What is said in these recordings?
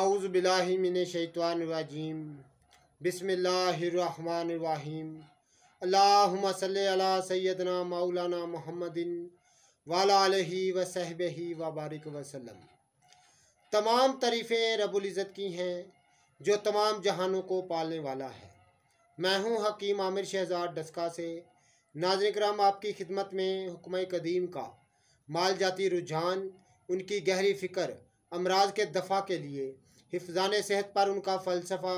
आउज़ बिलामिन शैतवानवाजीम बसमिल्लाम अल्लाम सैदना मौलाना महमदिन वाला वसहब ही वबारक वसलम तमाम तरीफ़ें रबुल्ज़त की हैं जो तमाम जहानों को पालने वाला है मैं हूं हकीम आमिर शहजाद डस्का से नाजर कराम आपकी खिदमत में हुक्म कदीम का माल जाती रुझान उनकी गहरी फ़िक्र अमराज के दफ़ा के लिए हिफजान सेहत पर उनका फ़लसफ़ा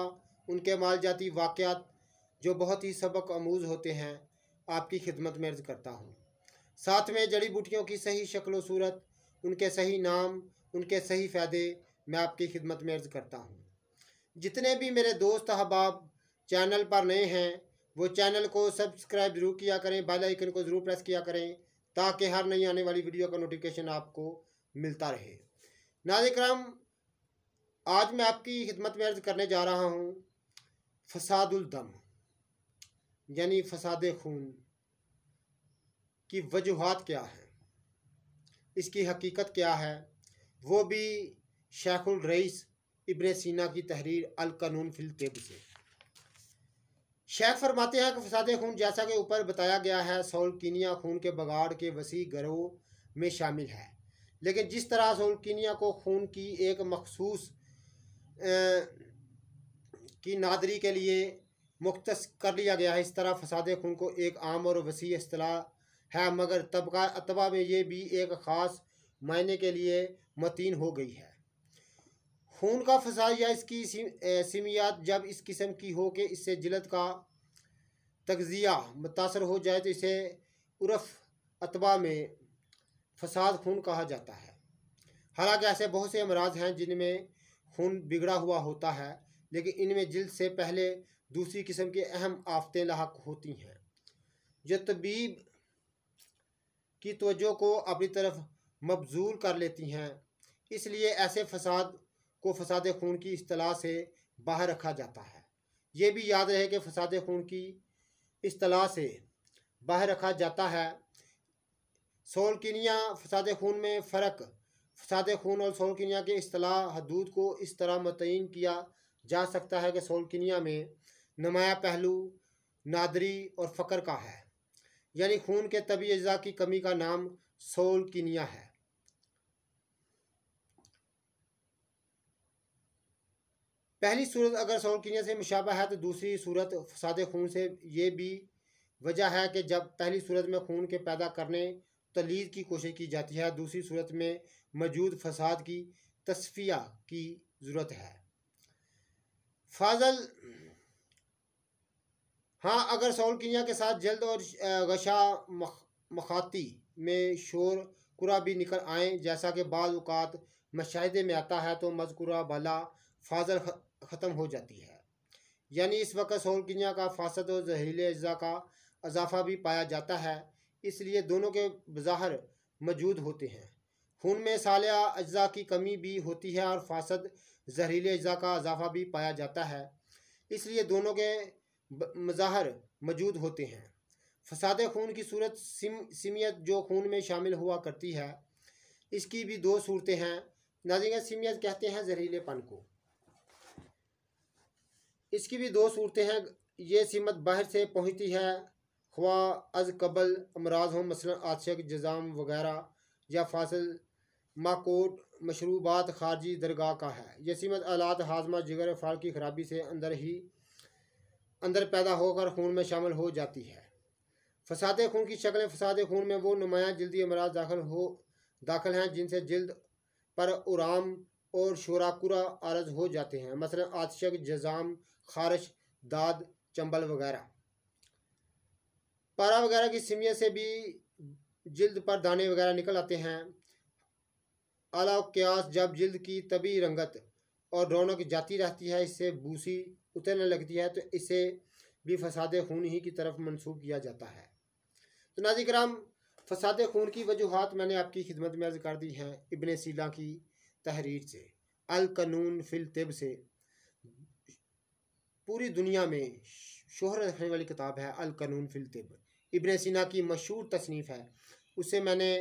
उनके माल जाती वाक़ात जो बहुत ही सबक आमूज़ होते हैं आपकी खिदमत में अर्ज़ करता हूँ साथ में जड़ी बूटियों की सही शक्ल सूरत उनके सही नाम उनके सही फ़ायदे मैं आपकी खिदमत में अर्ज़ करता हूँ जितने भी मेरे दोस्त अहबाब चैनल पर नए हैं वो चैनल को सब्सक्राइब ज़रूर किया करें बेल आइकन को ज़रूर प्रेस किया करें ताकि हर नई आने वाली वीडियो का नोटिफिकेशन आपको मिलता रहे नाजिक्राम आज मैं आपकी खिदमत में अर्ज करने जा रहा हूँ फसादुलदम यानी फसाद खून की वजूहत क्या हैं इसकी हकीकत क्या है वो भी शेखुल रईस इबन सीना की तहरीर अल कानून फिल तेब से शेख फरमाते हैं कि फसाद खून जैसा के ऊपर बताया गया है सोलकिनिया खून के बगाड़ के वसी गरोह में शामिल है लेकिन जिस तरह सोलकिनिया को खून की एक मखसूस की नादरी के लिए मुख्त कर लिया गया है इस तरह फसाद खून को एक आम और वसी असलाह है मगर तबका अतबा में ये भी एक ख़ास मायने के लिए मतीन हो गई है खून का फसाद या इसकी सीमियात जब इस किस्म की हो कि इससे जिलत का तगज़िया मुतासर हो जाए तो इसे उर्फ अतबा में फसाद खून कहा जाता है हालांकि ऐसे बहुत से अमराज हैं जिनमें खून बिगड़ा हुआ होता है लेकिन इनमें जिल्द से पहले दूसरी किस्म की अहम आफतें लाक होती हैं जो तबीब की तोजो को अपनी तरफ मबजूल कर लेती हैं इसलिए ऐसे फसाद को फसाद खून की अतलाह से बाहर रखा जाता है ये भी याद रहे कि फसाद खून की अतलाह से बाहर रखा जाता है सोलकिनिया फसाद खून में फ़र्क फसाद खून और सोलकिनिया के असलाह हदूद को इस तरह मतयन किया जा सकता है कि सोलकिनिया में नमाया पहलू नादरी और फ़कर का है यानी खून के तबी अज्जा की कमी का नाम सोलकिनिया है पहली सूरत अगर सोलकिनिया से मुशाबा है तो दूसरी सूरत फसाद खून से ये भी वजह है कि जब पहली सूरत में खून के पैदा करने तलीज की कोशिश की जाती है दूसरी सूरत में मौजूद फसाद की तस्फिया की ज़रूरत है फाजल हाँ अगर किनिया के साथ जल्द और गशा मख, मखाती में शोर कुरा भी निकल आए जैसा कि बाद मुशाहे में आता है तो मजकुरा भला फाजल ख़त्म हो जाती है यानी इस वक्त किनिया का फासद और जहरीले अज्जा का अजाफा भी पाया जाता है इसलिए दोनों के बाहर मौजूद होते हैं खून में सालिया अज्जा की कमी भी होती है और फासद जहरीले अज्जा का अजाफा भी पाया जाता है इसलिए दोनों के मज़ाहर मौजूद होते हैं फसाद खून की सूरत सिम सिमियत जो खून में शामिल हुआ करती है इसकी भी दो सूरतें हैं नाजिंग सिमियत कहते हैं जहरीलेपन को इसकी भी दो सूरतें हैं ये सिमत बाहर से पहुँचती है ख्वा अज कबल अमराज हो मसला आशक जजाम वगैरह या फासिल माकोट मशरूबात खारजी दरगाह का है यसीमत सीमत आलात हाजमा जिगर फाड़ की खराबी से अंदर ही अंदर पैदा होकर खून में शामिल हो जाती है फसाद खून की शक्ल फसाद खून में वो नुमाया जल्दी अमराज दाखिल हो दाखिल हैं जिनसे जल्द पर उराम और शराकुरा आरज हो जाते हैं मसल आतशक जजाम खारश दाद चंबल वगैरह पारा वगैरह की समियत से भी जल्द पर दाने वगैरह निकल आते हैं आला क्यास जब जिल्द की तभी रंगत और रौनक जाती रहती है इससे बूसी उतरने लगती है तो इसे भी फसाद खून ही की तरफ मनसूब किया जाता है तो नाजिक राम फसाद खून की वजूहत मैंने आपकी खिदमत में अर्ज कर दी है इबन सीला की तहरीर से अलकनून फिल तिब से पूरी दुनिया में शोहर रखने वाली किताब है अलकनून फिल तिब इबन सीना की मशहूर तसनीफ़ है उसे मैंने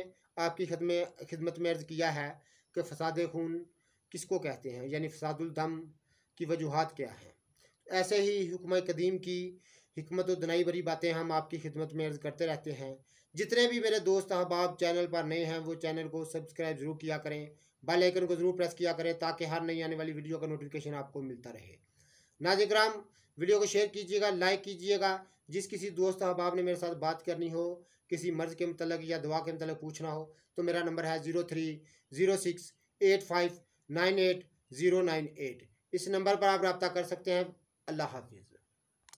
आपकी खदम खिदमत में अर्ज़ किया है कि फसाद खून किसको कहते हैं यानी फसादुलदम की वजूहत क्या हैं ऐसे ही हुक्म कदीम की हमत और दनाई भरी बातें हम आपकी खिदमत में अर्ज़ करते रहते हैं जितने भी मेरे दोस्त अहबाब चैनल पर नए हैं वो चैनल को सब्सक्राइब ज़रूर किया करें बेल आइकन को ज़रूर प्रेस किया करें ताकि हर नई आने वाली वीडियो का नोटिफिकेशन आपको मिलता रहे नाजिक्राम वीडियो को शेयर कीजिएगा लाइक कीजिएगा जिस किसी दोस्त अहबाब ने मेरे साथ बात करनी हो किसी मर्ज़ के मतलब या दुआ के मतलब पूछना हो तो मेरा नंबर है zero three zero six eight five nine eight zero nine eight इस नंबर पर आप रबता कर सकते हैं अल्लाह हाफिज़